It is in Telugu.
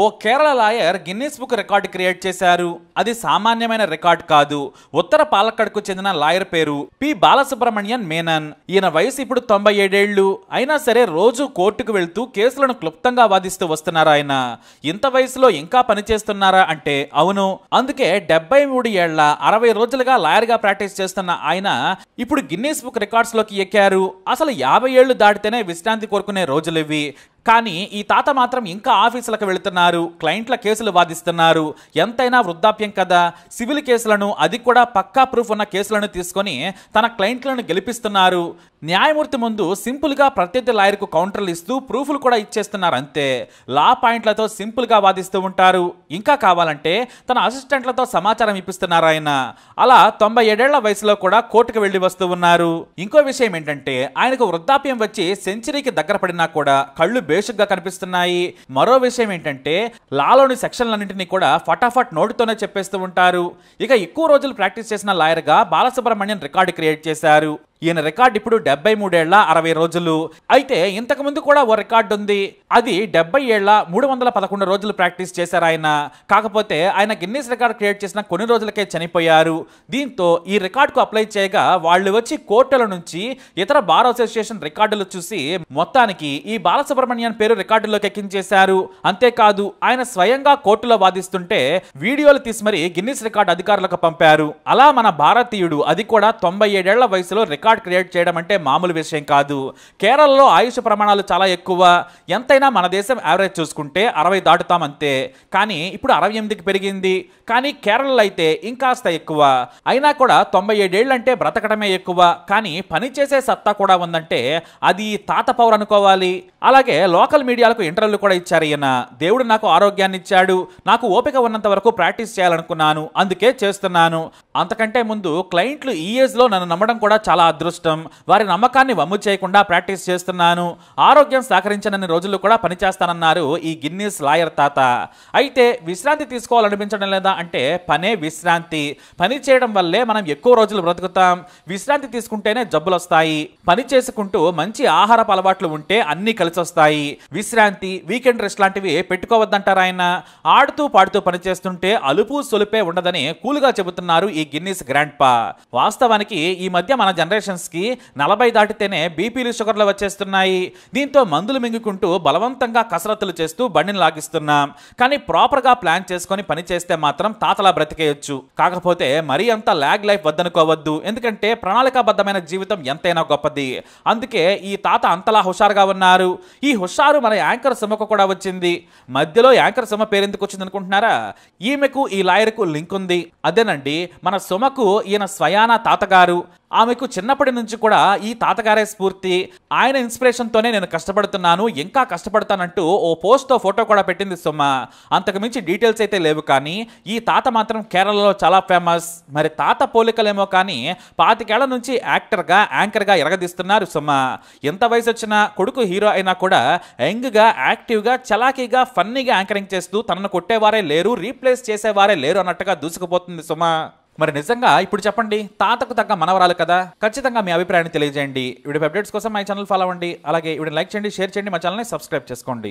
ఓ Kerala lawyer Guinness book record create చేశారు అది సామాన్యమైన రికార్డు కాదు ఉత్తర పాలక్కడ్కు చెందిన లాయర్ పేరు పి బాలసుబ్రహ్మణ్యన్ మేనన్ ఈయన వయసు ఇప్పుడు తొంభై ఏడేళ్లు అయినా సరే రోజు కోర్టుకు వెళ్తూ కేసులను క్లుప్తంగా వాదిస్తూ వస్తున్నారు ఆయన ఇంత వయసులో ఇంకా పనిచేస్తున్నారా అంటే అవును అందుకే డెబ్బై మూడు ఏళ్ల అరవై రోజులుగా లాయర్గా ప్రాక్టీస్ చేస్తున్న ఆయన ఇప్పుడు గిన్నీస్ బుక్ రికార్డ్స్లోకి ఎక్కారు అసలు యాభై ఏళ్లు దాటితేనే విశ్రాంతి కోరుకునే రోజులు ఇవి కానీ ఈ తాత మాత్రం ఇంకా ఆఫీసులకు వెళుతున్నారు క్లయింట్ల కేసులు వాదిస్తున్నారు ఎంతైనా వృద్ధాప్యం కదా సివిల్ కేసులను అది కూడా పక్కా ప్రూఫ్ ఉన్న కేసులను తీసుకొని తన క్లయింట్లను గెలిపిస్తున్నారు న్యాయమూర్తి ముందు సింపుల్గా ప్రత్యర్థి లాయర్కు కౌంటర్లు ఇస్తూ ప్రూఫ్లు కూడా ఇచ్చేస్తున్నారు అంతే లా పాయింట్లతో సింపుల్గా వాదిస్తూ ఉంటారు ఇంకా కావాలంటే తన అసిస్టెంట్లతో సమాచారం ఇప్పిస్తున్నారు ఆయన అలా తొంభై ఏడేళ్ల వయసులో కూడా కోర్టుకు వెళ్లి వస్తూ ఉన్నారు ఇంకో విషయం ఏంటంటే ఆయనకు వృద్ధాప్యం వచ్చి సెంచరీకి దగ్గర పడినా కూడా కళ్ళు బేషుగ్గా కనిపిస్తున్నాయి మరో విషయం ఏంటంటే లాలోని సెక్షన్లన్నింటినీ కూడా ఫటాఫట్ నోటితోనే చెప్పేస్తూ ఉంటారు ఇక ఎక్కువ రోజులు ప్రాక్టీస్ చేసిన లాయర్గా బాలసుబ్రహ్మణ్యం రికార్డు క్రియేట్ చేశారు ఈయన రికార్డు ఇప్పుడు డెబ్బై మూడేళ్ల అరవై రోజులు అయితే ఇంతకుముందు కూడా ఓ రికార్డు ఉంది అది డెబ్బై ఏళ్ల మూడు వందల పదకొండు రోజులు ప్రాక్టీస్ చేశారు ఆయన కాకపోతే ఆయన గిన్నీస్ రికార్డు క్రియేట్ చేసిన కొన్ని రోజులకే చనిపోయారు దీంతో ఈ రికార్డుకు అప్లై చేయగా వాళ్ళు వచ్చి కోర్టుల నుంచి ఇతర బార్ అసోసియేషన్ రికార్డులు చూసి మొత్తానికి ఈ బాలసుబ్రహ్మణ్యన్ పేరు రికార్డులోకి ఎక్కించేశారు అంతేకాదు ఆయన స్వయంగా కోర్టులో వాదిస్తుంటే వీడియోలు తీసి మరీ గిన్నీస్ రికార్డు అధికారులకు పంపారు అలా మన భారతీయుడు అది కూడా తొంభై ఏడేళ్ల వయసులో రికార్డు వెసులుబాటు క్రియేట్ చేయడం అంటే మామూలు విషయం కాదు కేరళలో ఆయుష్ ప్రమాణాలు చాలా ఎక్కువ ఎంతైనా మన దేశం యావరేజ్ చూసుకుంటే అరవై దాటుతాం అంతే కానీ ఇప్పుడు అరవై ఎనిమిదికి పెరిగింది కానీ కేరళలో అయితే ఇంకాస్త ఎక్కువ అయినా కూడా తొంభై ఏడేళ్ళంటే బ్రతకడమే ఎక్కువ కానీ పనిచేసే సత్తా కూడా ఉందంటే అది తాత పవర్ అనుకోవాలి అలాగే లోకల్ మీడియాలకు ఇంటర్వ్యూలు కూడా ఇచ్చారు ఈయన దేవుడు నాకు ఆరోగ్యాన్ని ఇచ్చాడు నాకు ఓపిక ఉన్నంత వరకు ప్రాక్టీస్ చేయాలనుకున్నాను అందుకే చేస్తున్నాను అంతకంటే ముందు క్లయింట్లు ఈ ఏజ్లో నన్ను నమ్మడం కూడా చాలా అద్భుతం అదృష్టం వారి నమ్మకాన్ని వమ్ము చేయకుండా ప్రాక్టీస్ చేస్తున్నాను ఆరోగ్యం సహకరించనన్ని రోజులు కూడా పనిచేస్తానన్నారు ఈ గిన్నీస్ లాయర్ తాత అయితే విశ్రాంతి తీసుకోవాలనిపించడం లేదా అంటే పనే విశ్రాంతి పని చేయడం వల్లే మనం ఎక్కువ రోజులు బ్రతుకుతాం విశ్రాంతి తీసుకుంటేనే జబ్బులు వస్తాయి పని చేసుకుంటూ మంచి ఆహారపు అలవాట్లు ఉంటే అన్నీ కలిసి వస్తాయి విశ్రాంతి వీకెండ్ రెస్ట్ లాంటివి పెట్టుకోవద్దంటారు ఆయన ఆడుతూ పాడుతూ పనిచేస్తుంటే అలుపు సొలుపే ఉండదని కూలుగా చెబుతున్నారు ఈ గిన్నీస్ గ్రాండ్ పా వాస్తవానికి ఈ మధ్య మన జనరేషన్ పేషెంట్స్కి నలభై దాటితేనే బీపీలు షుగర్లు వచ్చేస్తున్నాయి దీంతో మందులు మింగుకుంటూ బలవంతంగా కసరత్తులు చేస్తూ బండిని లాగిస్తున్నాం కానీ ప్రాపర్గా ప్లాన్ చేసుకొని పని చేస్తే మాత్రం తాతలా బ్రతికేయచ్చు కాకపోతే మరీ అంత ల్యాగ్ లైఫ్ వద్దనుకోవద్దు ఎందుకంటే ప్రణాళికాబద్ధమైన జీవితం ఎంతైనా గొప్పది అందుకే ఈ తాత అంతలా హుషారుగా ఉన్నారు ఈ హుషారు మన యాంకర్ సుమకు కూడా వచ్చింది మధ్యలో యాంకర్ సుమ పేరెందుకు వచ్చింది అనుకుంటున్నారా ఈమెకు ఈ లాయర్కు లింక్ ఉంది అదేనండి మన సుమకు ఈయన స్వయానా తాతగారు ఆమెకు చిన్నప్పటి నుంచి కూడా ఈ తాతగారే స్ఫూర్తి ఆయన ఇన్స్పిరేషన్తోనే నేను కష్టపడుతున్నాను ఇంకా కష్టపడతానంటూ ఓ పోస్ట్తో ఫోటో కూడా పెట్టింది సుమ అంతకుమించి డీటెయిల్స్ అయితే లేవు కానీ ఈ తాత మాత్రం కేరళలో చాలా ఫేమస్ మరి తాత పోలికలేమో కానీ పాతికేళ్ల నుంచి యాక్టర్గా యాంకర్గా ఎరగదీస్తున్నారు సుమ్మ ఎంత వయసు వచ్చినా కొడుకు హీరో అయినా కూడా యంగ్గా యాక్టివ్గా చలాకీగా ఫన్నీగా యాంకరింగ్ చేస్తూ తనను కొట్టేవారే లేరు రీప్లేస్ చేసేవారే లేరు అన్నట్టుగా దూసుకుపోతుంది సుమ మరి నిజంగా ఇప్పుడు చెప్పండి తాతకు తగ్గ మనవరాలు కదా ఖచ్చితంగా మీ అభిప్రాయాన్ని తెలియజేయండి వీడియో అప్డేట్స్ కోసం మా ఛానల్ ఫాలో అవ్వండి అలాగే వీడియో లైక్ చేయండి షేర్ చేయండి మా ఛానల్ని సబ్స్క్రైబ్ చేసుకోండి